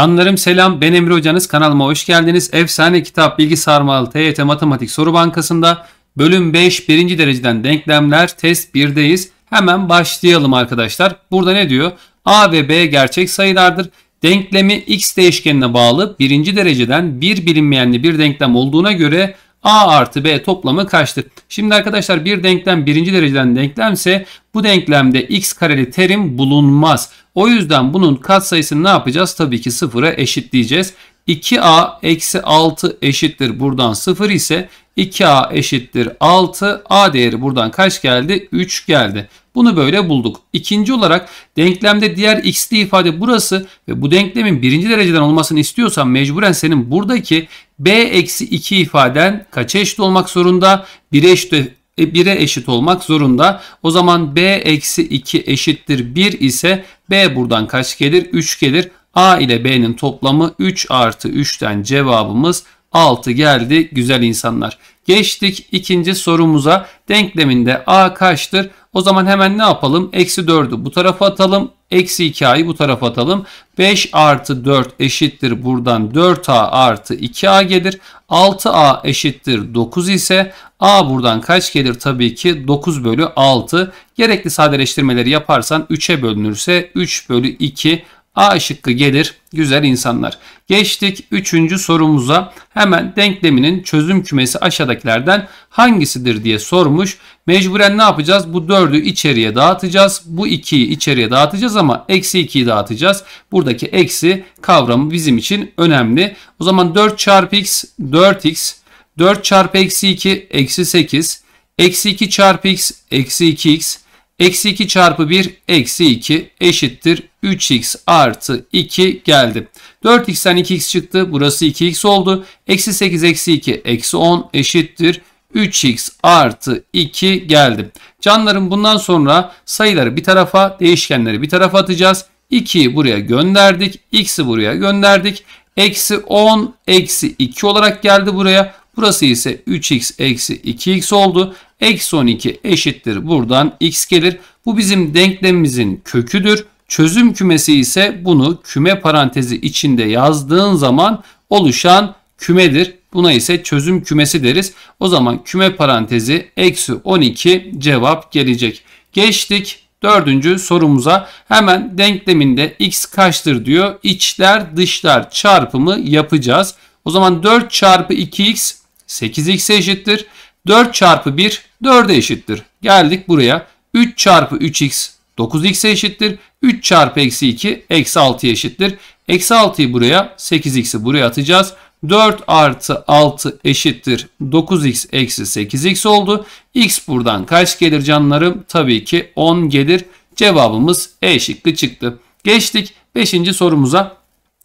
Canlarım selam ben Emre Hocanız kanalıma hoş geldiniz. Efsane Kitap Bilgi Sarmalı TYT Matematik Soru Bankası'nda bölüm 5 birinci dereceden denklemler test 1'deyiz. Hemen başlayalım arkadaşlar. Burada ne diyor? A ve B gerçek sayılardır. Denklemi x değişkenine bağlı birinci dereceden bir bilinmeyenli bir denklem olduğuna göre A artı B toplamı kaçtır? Şimdi arkadaşlar bir denklem birinci dereceden denklemse bu denklemde x kareli terim bulunmaz. O yüzden bunun katsayısını ne yapacağız? Tabii ki sıfıra eşitleyeceğiz. 2a eksi 6 eşittir buradan sıfır ise 2a eşittir 6. a değeri buradan kaç geldi? 3 geldi. Bunu böyle bulduk. İkinci olarak denklemde diğer x'li ifade burası ve bu denklemin birinci dereceden olmasını istiyorsan mecburen senin buradaki b eksi 2 ifaden kaça eşit olmak zorunda? 1'e eşit 1'e eşit olmak zorunda. O zaman b eksi 2 eşittir 1 ise b buradan kaç gelir? 3 gelir. a ile b'nin toplamı 3 artı 3'ten cevabımız 6 geldi güzel insanlar. Geçtik ikinci sorumuza. Denkleminde a kaçtır? O zaman hemen ne yapalım? Eksi 4'ü bu tarafa atalım. Eksi 2a'yı bu tarafa atalım. 5 artı 4 eşittir buradan 4a artı 2a gelir. 6a eşittir 9 ise a buradan kaç gelir? Tabii ki 9 bölü 6. Gerekli sadeleştirmeleri yaparsan 3'e bölünürse 3 bölü 2 A şıkkı gelir güzel insanlar. Geçtik 3. sorumuza. Hemen denkleminin çözüm kümesi aşağıdakilerden hangisidir diye sormuş. Mecburen ne yapacağız? Bu 4'ü içeriye dağıtacağız. Bu 2'yi içeriye dağıtacağız ama eksi 2'yi dağıtacağız. Buradaki eksi kavramı bizim için önemli. O zaman 4 çarpı x 4x 4 çarpı eksi 2 eksi 8 eksi 2 çarpı x eksi 2x Eksi 2 çarpı 1 eksi 2 eşittir 3x artı 2 geldi. 4x'ten 2x çıktı. Burası 2x oldu. Eksi 8 eksi 2 eksi 10 eşittir 3x artı 2 geldi. Canlarım bundan sonra sayıları bir tarafa değişkenleri bir tarafa atacağız. 2'yi buraya gönderdik. X'i buraya gönderdik. Eksi 10 eksi 2 olarak geldi buraya. Burası ise 3x eksi 2x oldu. Eksi 12 eşittir. Buradan x gelir. Bu bizim denklemimizin köküdür. Çözüm kümesi ise bunu küme parantezi içinde yazdığın zaman oluşan kümedir. Buna ise çözüm kümesi deriz. O zaman küme parantezi eksi 12 cevap gelecek. Geçtik dördüncü sorumuza. Hemen denkleminde x kaçtır diyor. İçler dışlar çarpımı yapacağız. O zaman 4 çarpı 2x 8x eşittir. 4 çarpı 1 4'e eşittir. Geldik buraya. 3 çarpı 3x 9x'e eşittir. 3 çarpı eksi 2 eksi 6'ya eşittir. Eksi 6'yı buraya 8x'i buraya atacağız. 4 artı 6 eşittir 9x eksi 8x oldu. X buradan kaç gelir canlarım? Tabii ki 10 gelir. Cevabımız E şıkkı çıktı. Geçtik 5. sorumuza.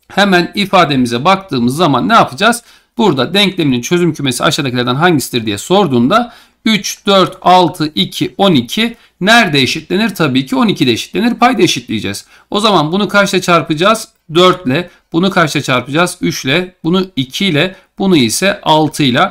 Hemen ifademize baktığımız zaman ne yapacağız? Burada denkleminin çözüm kümesi aşağıdakilerden hangisidir diye sorduğunda 3, 4, 6, 2, 12 nerede eşitlenir? Tabii ki 12'de eşitlenir. Payda eşitleyeceğiz. O zaman bunu kaçla çarpacağız? 4 ile. Bunu kaçla çarpacağız? 3 ile. Bunu 2 ile. Bunu ise 6 ile.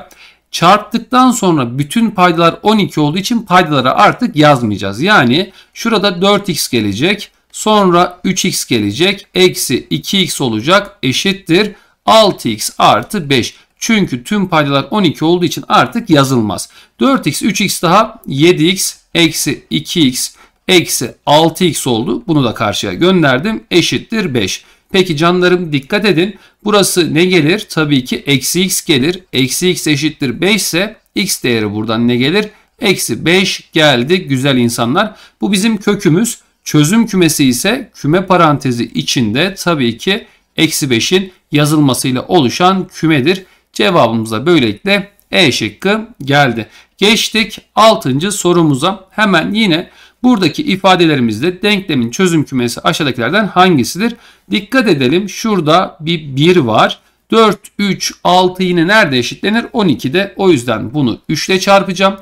Çarptıktan sonra bütün paydalar 12 olduğu için paydalara artık yazmayacağız. Yani şurada 4x gelecek. Sonra 3x gelecek. Eksi 2x olacak. Eşittir. 6x artı 5. Çünkü tüm paydalar 12 olduğu için artık yazılmaz. 4x 3x daha 7x eksi 2x eksi 6x oldu. Bunu da karşıya gönderdim. Eşittir 5. Peki canlarım dikkat edin. Burası ne gelir? Tabii ki eksi x gelir. Eksi x eşittir 5 ise x değeri buradan ne gelir? Eksi 5 geldi güzel insanlar. Bu bizim kökümüz. Çözüm kümesi ise küme parantezi içinde tabii ki eksi 5'in yazılmasıyla oluşan kümedir. Cevabımız böylelikle E şıkkı geldi. Geçtik 6. sorumuza. Hemen yine buradaki ifadelerimizde denklemin çözüm kümesi aşağıdakilerden hangisidir? Dikkat edelim şurada bir 1 var. 4, 3, 6 yine nerede eşitlenir? 12'de. O yüzden bunu 3 ile çarpacağım.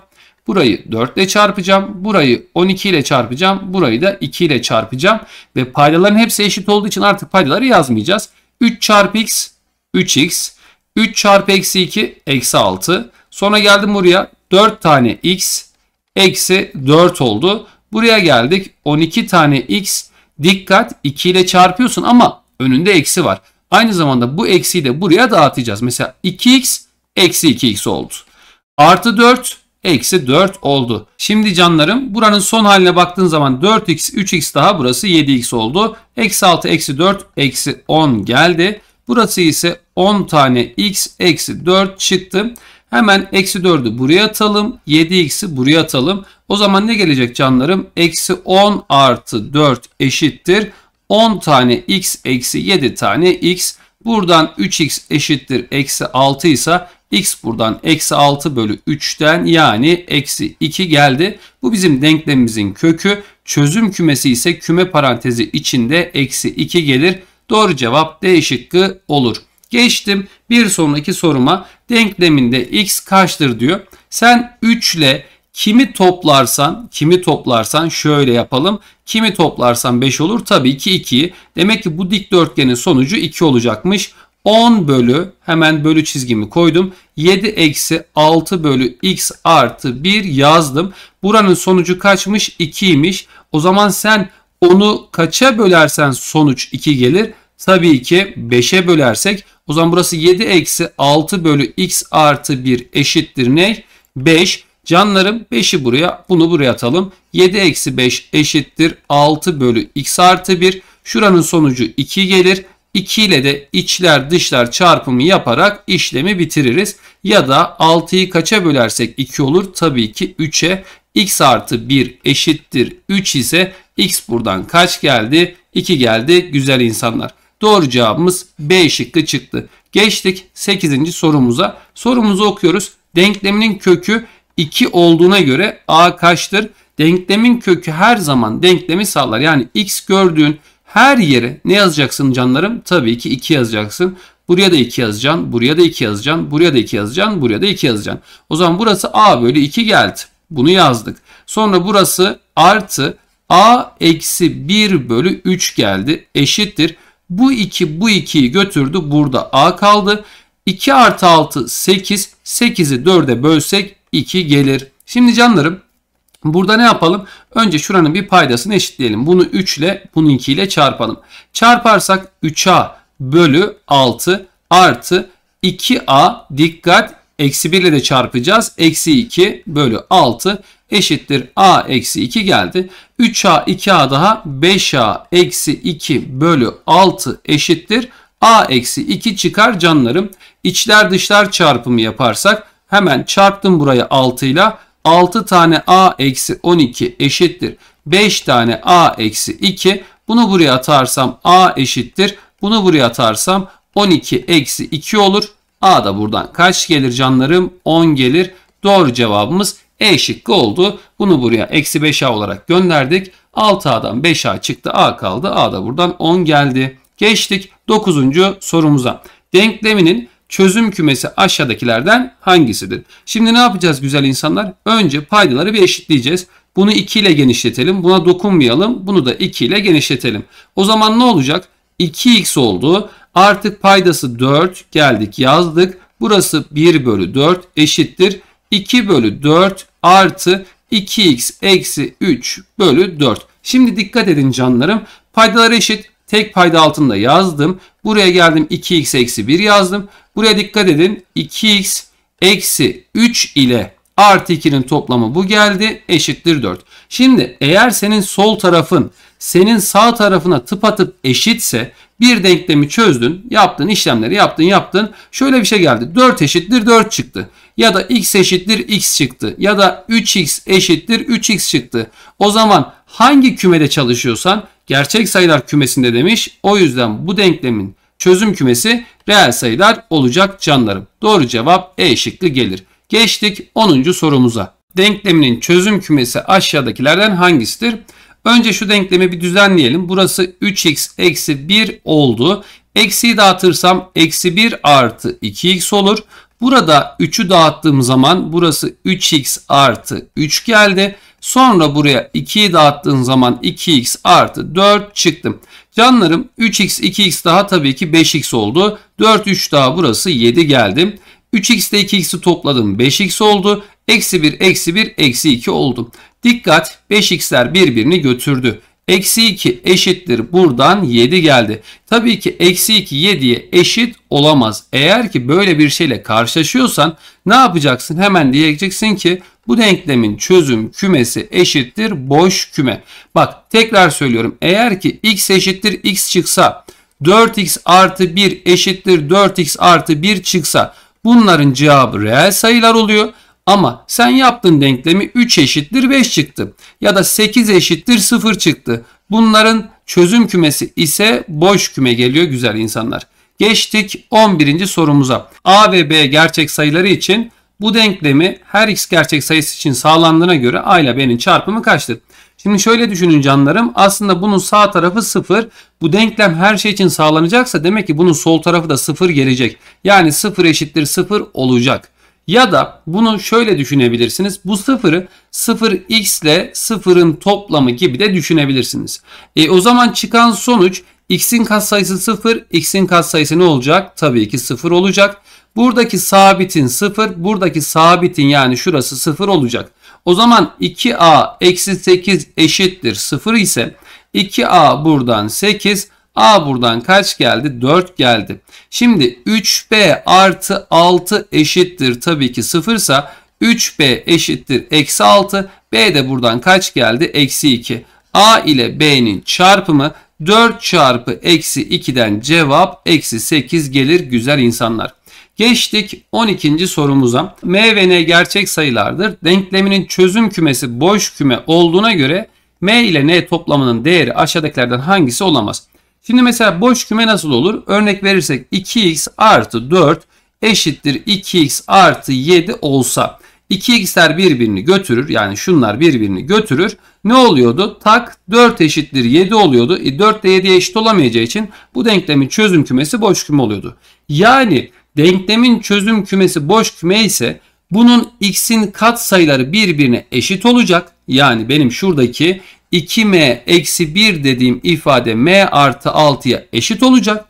Burayı 4 ile çarpacağım. Burayı 12 ile çarpacağım. Burayı da 2 ile çarpacağım. Ve paydaların hepsi eşit olduğu için artık paydaları yazmayacağız. 3 çarpı x 3x. 3 çarpı eksi 2 eksi 6. Sonra geldim buraya 4 tane x eksi 4 oldu. Buraya geldik 12 tane x dikkat 2 ile çarpıyorsun ama önünde eksi var. Aynı zamanda bu eksiyi de buraya dağıtacağız. Mesela 2x eksi 2x oldu. Artı 4 Eksi 4 oldu. Şimdi canlarım buranın son haline baktığın zaman 4x 3x daha burası 7x oldu. Eksi 6 eksi 4 eksi 10 geldi. Burası ise 10 tane x eksi 4 çıktı. Hemen eksi 4'ü buraya atalım. 7x'i buraya atalım. O zaman ne gelecek canlarım? Eksi 10 artı 4 eşittir. 10 tane x eksi 7 tane x. Buradan 3x eşittir eksi 6 ise x buradan eksi 6 bölü 3'ten yani eksi 2 geldi. Bu bizim denklemimizin kökü. Çözüm kümesi ise küme parantezi içinde eksi 2 gelir. Doğru cevap D şıkkı olur. Geçtim bir sonraki soruma. Denkleminde x kaçtır diyor. Sen 3 ile kimi toplarsan, kimi toplarsan şöyle yapalım. Kimi toplarsan 5 olur. Tabii ki 2'yi. Demek ki bu dikdörtgenin sonucu 2 olacakmış. 10 bölü hemen bölü çizgimi koydum. 7 eksi 6 bölü x artı 1 yazdım. Buranın sonucu kaçmış? 2'ymiş. O zaman sen onu kaça bölersen sonuç 2 gelir. Tabii ki 5'e bölersek o zaman burası 7 eksi 6 bölü x artı 1 eşittir ne? 5. Canlarım 5'i buraya bunu buraya atalım. 7 eksi 5 eşittir 6 bölü x artı 1. Şuranın sonucu 2 gelir. 2 ile de içler dışlar çarpımı yaparak işlemi bitiririz. Ya da 6'yı kaça bölersek 2 olur? Tabii ki 3'e. x artı 1 eşittir 3 ise x buradan kaç geldi? 2 geldi güzel insanlar. Doğru cevabımız B şıkkı çıktı. Geçtik 8. sorumuza. Sorumuzu okuyoruz. Denkleminin kökü 2 olduğuna göre a kaçtır? Denklemin kökü her zaman denklemi sağlar. Yani x gördüğün her yere ne yazacaksın canlarım? Tabii ki 2 yazacaksın. Buraya da 2 yazacaksın. Buraya da 2 yazacaksın. Buraya da 2 yazacaksın. Buraya da 2 yazacaksın. O zaman burası a bölü 2 geldi. Bunu yazdık. Sonra burası artı a eksi 1 bölü 3 geldi. Eşittir. Bu 2 bu 2'yi götürdü. Burada a kaldı. 2 artı 6 8. 8'i 4'e bölsek 2 gelir. Şimdi canlarım Burada ne yapalım? Önce şuranın bir paydasını eşitleyelim. Bunu 3 ile bunu 2 ile çarpalım. Çarparsak 3a bölü 6 artı 2a dikkat eksi 1 ile de çarpacağız. Eksi 2 bölü 6 eşittir a eksi 2 geldi. 3a 2a daha 5a eksi 2 bölü 6 eşittir. a eksi 2 çıkar canlarım. İçler dışlar çarpımı yaparsak hemen çarptım buraya 6 ile 6 tane a eksi 12 eşittir. 5 tane a eksi 2 bunu buraya atarsam a eşittir. Bunu buraya atarsam 12 eksi 2 olur. A da buradan kaç gelir canlarım? 10 gelir. Doğru cevabımız E şıkkı oldu. Bunu buraya eksi 5A olarak gönderdik. 6A'dan 5A çıktı. A kaldı. A da buradan 10 geldi. Geçtik 9. sorumuza. Denkleminin çözüm kümesi aşağıdakilerden hangisidir? Şimdi ne yapacağız güzel insanlar? Önce paydaları bir eşitleyeceğiz. Bunu 2 ile genişletelim. Buna dokunmayalım. Bunu da 2 ile genişletelim. O zaman ne olacak? 2x oldu. Artık paydası 4 geldik yazdık. Burası 1 bölü 4 eşittir. 2 bölü 4 artı 2x eksi 3 bölü 4. Şimdi dikkat edin canlarım. Paydalar eşit. Tek payda altında yazdım. Buraya geldim 2x eksi 1 yazdım. Buraya dikkat edin 2x eksi 3 ile artı 2'nin toplamı bu geldi eşittir 4. Şimdi eğer senin sol tarafın senin sağ tarafına tıpatıp eşitse bir denklemi çözdün yaptın işlemleri yaptın yaptın şöyle bir şey geldi 4 eşittir 4 çıktı ya da x eşittir x çıktı ya da 3x eşittir 3x çıktı. O zaman hangi kümede çalışıyorsan gerçek sayılar kümesinde demiş. O yüzden bu denklemin çözüm kümesi reel sayılar olacak canlarım. Doğru cevap E şıklı gelir. Geçtik 10. sorumuza. Denkleminin çözüm kümesi aşağıdakilerden hangisidir? Önce şu denklemi bir düzenleyelim. Burası 3x eksi 1 oldu. Eksiyi dağıtırsam eksi 1 artı 2x olur. Burada 3'ü dağıttığım zaman burası 3x artı 3 geldi. Sonra buraya 2'yi dağıttığın zaman 2x artı 4 çıktım. Canlarım 3x 2x daha tabii ki 5x oldu. 4 3 daha burası 7 geldim. 3x ile 2x'i topladım 5x oldu. Eksi 1 eksi 1 eksi 2 oldum. Dikkat 5x'ler birbirini götürdü. Eksi 2 eşittir buradan 7 geldi. Tabii ki eksi 2 7'ye eşit olamaz. Eğer ki böyle bir şeyle karşılaşıyorsan ne yapacaksın? Hemen diyeceksin ki bu denklemin çözüm kümesi eşittir boş küme. Bak tekrar söylüyorum. Eğer ki x eşittir x çıksa 4x artı 1 eşittir 4x artı 1 çıksa bunların cevabı reel sayılar oluyor. Ama sen yaptığın denklemi 3 eşittir 5 çıktı ya da 8 eşittir 0 çıktı. Bunların çözüm kümesi ise boş küme geliyor güzel insanlar. Geçtik 11. sorumuza. A ve B gerçek sayıları için bu denklemi her x gerçek sayısı için sağlandığına göre a ile b'nin çarpımı kaçtır? Şimdi şöyle düşünün canlarım. Aslında bunun sağ tarafı 0. Bu denklem her şey için sağlanacaksa demek ki bunun sol tarafı da 0 gelecek. Yani 0 eşittir 0 olacak. Ya da bunu şöyle düşünebilirsiniz. Bu sıfırı 0x ile sıfırın toplamı gibi de düşünebilirsiniz. E, o zaman çıkan sonuç x'in katsayısı 0, x'in katsayısı ne olacak? Tabii ki 0 olacak. Buradaki sabitin 0, buradaki sabitin yani şurası 0 olacak. O zaman 2a eksi 8 eşittir 0 ise 2a buradan 8, a buradan kaç geldi? 4 geldi. Şimdi 3b artı 6 eşittir tabii ki 0 ise 3b eşittir eksi 6. b de buradan kaç geldi? Eksi 2. a ile b'nin çarpımı 4 çarpı eksi 2'den cevap eksi 8 gelir güzel insanlar. Geçtik 12. sorumuza. M ve N gerçek sayılardır. Denkleminin çözüm kümesi boş küme olduğuna göre M ile N toplamının değeri aşağıdakilerden hangisi olamaz? Şimdi mesela boş küme nasıl olur? Örnek verirsek 2x artı 4 eşittir 2x artı 7 olsa 2x'ler birbirini götürür. Yani şunlar birbirini götürür. Ne oluyordu? Tak 4 eşittir 7 oluyordu. E 4 de 7'ye eşit olamayacağı için bu denklemin çözüm kümesi boş küme oluyordu. Yani Denklemin çözüm kümesi boş küme ise bunun x'in katsayıları birbirine eşit olacak. Yani benim şuradaki 2m eksi 1 dediğim ifade m artı 6'ya eşit olacak.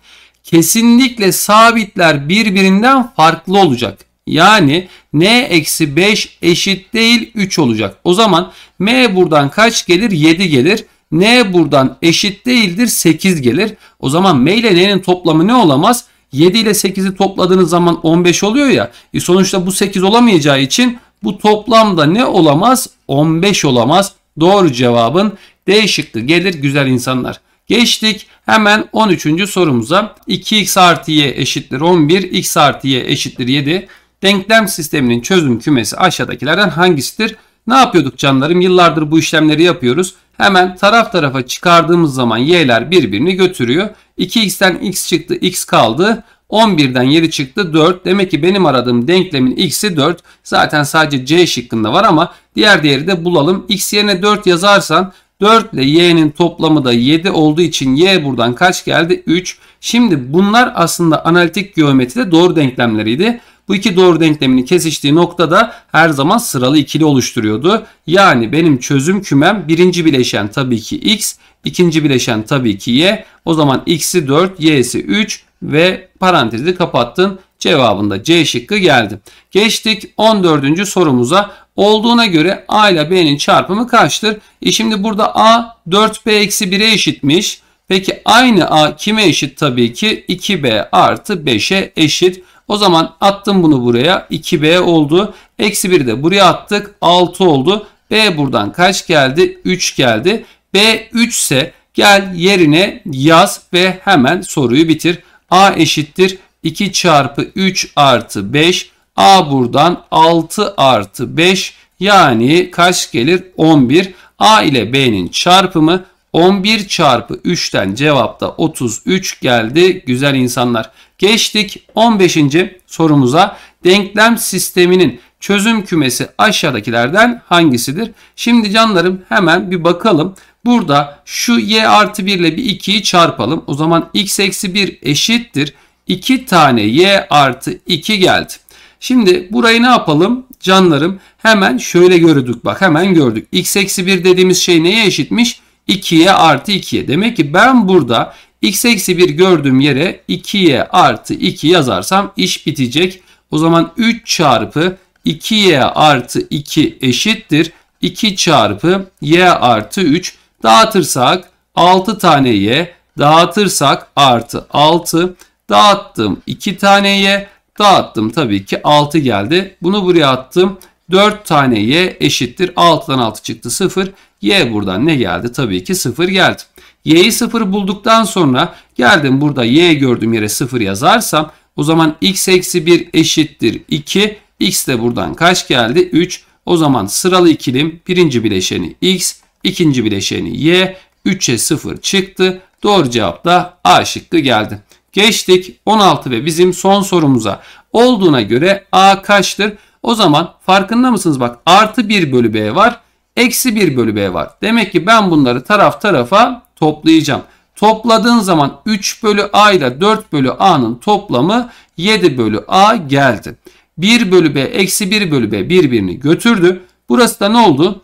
Kesinlikle sabitler birbirinden farklı olacak. Yani n eksi 5 eşit değil 3 olacak. O zaman m buradan kaç gelir? 7 gelir. n buradan eşit değildir 8 gelir. O zaman m ile n'nin toplamı ne olamaz? 7 ile 8'i topladığınız zaman 15 oluyor ya. E sonuçta bu 8 olamayacağı için bu toplamda ne olamaz? 15 olamaz. Doğru cevabın D şıkkı gelir güzel insanlar. Geçtik hemen 13. sorumuza. 2x artı y eşittir 11, x artı y eşittir 7. Denklem sisteminin çözüm kümesi aşağıdakilerden hangisidir? Ne yapıyorduk canlarım? Yıllardır bu işlemleri yapıyoruz. Hemen taraf tarafa çıkardığımız zaman y'ler birbirini götürüyor. 2x'ten x çıktı x kaldı. 11'den 7 çıktı 4. Demek ki benim aradığım denklemin x'i 4. Zaten sadece c şıkkında var ama diğer değeri de bulalım. x yerine 4 yazarsan 4 ile y'nin toplamı da 7 olduğu için y buradan kaç geldi? 3. Şimdi bunlar aslında analitik geometride doğru denklemleriydi. Bu iki doğru denklemini kesiştiği noktada her zaman sıralı ikili oluşturuyordu. Yani benim çözüm kümem birinci bileşen tabii ki x, ikinci bileşen tabii ki y. O zaman x'i 4, y'si 3 ve parantezi kapattın. Cevabında C şıkkı geldi. Geçtik 14. sorumuza. Olduğuna göre A ile B'nin çarpımı kaçtır? E şimdi burada A 4B-1'e eşitmiş. Peki aynı A kime eşit? Tabii ki 2B artı 5'e eşit. O zaman attım bunu buraya. 2B oldu. Eksi 1'i de buraya attık. 6 oldu. B buradan kaç geldi? 3 geldi. B 3 ise gel yerine yaz ve hemen soruyu bitir. A eşittir 2 çarpı 3 artı 5. A buradan 6 artı 5 yani kaç gelir? 11. A ile B'nin çarpımı 11 çarpı 3'ten cevapta 33 geldi güzel insanlar. Geçtik 15. sorumuza. Denklem sisteminin çözüm kümesi aşağıdakilerden hangisidir? Şimdi canlarım hemen bir bakalım. Burada şu y artı 1 ile bir 2'yi çarpalım. O zaman x eksi 1 eşittir. 2 tane y artı 2 geldi. Şimdi burayı ne yapalım? Canlarım hemen şöyle gördük bak hemen gördük. x eksi 1 dediğimiz şey neye eşitmiş? 2 2'ye artı 2'ye. Demek ki ben burada x eksi 1 gördüğüm yere 2 2'ye artı 2 yazarsam iş bitecek. O zaman 3 çarpı 2y artı 2 eşittir. 2 çarpı y artı 3 dağıtırsak 6 tane y dağıtırsak artı 6 dağıttım 2 tane y dağıttım tabii ki 6 geldi. Bunu buraya attım. 4 tane y eşittir 6'dan 6 çıktı 0. Y buradan ne geldi? Tabii ki 0 geldi. Y'yi 0 bulduktan sonra geldim burada Y gördüğüm yere 0 yazarsam o zaman x eksi 1 eşittir 2. X de buradan kaç geldi? 3. O zaman sıralı ikilim birinci bileşeni x, ikinci bileşeni y, 3'e 0 çıktı. Doğru cevap da A şıkkı geldi. Geçtik 16 ve bizim son sorumuza. Olduğuna göre A kaçtır? O zaman farkında mısınız? Bak artı 1 bölü B var. Eksi 1 bölü b var. Demek ki ben bunları taraf tarafa toplayacağım. Topladığın zaman 3 bölü a ile 4 bölü a'nın toplamı 7 bölü a geldi. 1 bölü b eksi 1 bölü b birbirini götürdü. Burası da ne oldu?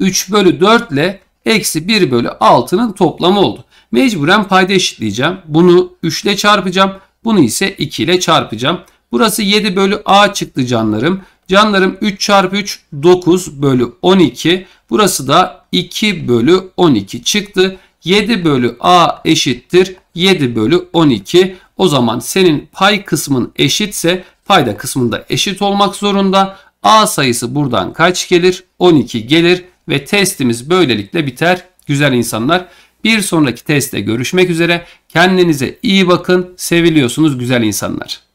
3 bölü 4 ile eksi 1 bölü 6'nın toplamı oldu. Mecburen payda eşitleyeceğim. Bunu 3 ile çarpacağım. Bunu ise 2 ile çarpacağım. Burası 7 bölü a çıktı canlarım. Canlarım 3 çarpı 3 9 bölü 12. Burası da 2 bölü 12 çıktı. 7 bölü A eşittir 7 bölü 12. O zaman senin pay kısmın eşitse payda kısmında eşit olmak zorunda. A sayısı buradan kaç gelir? 12 gelir ve testimiz böylelikle biter. Güzel insanlar bir sonraki testte görüşmek üzere. Kendinize iyi bakın. Seviliyorsunuz güzel insanlar.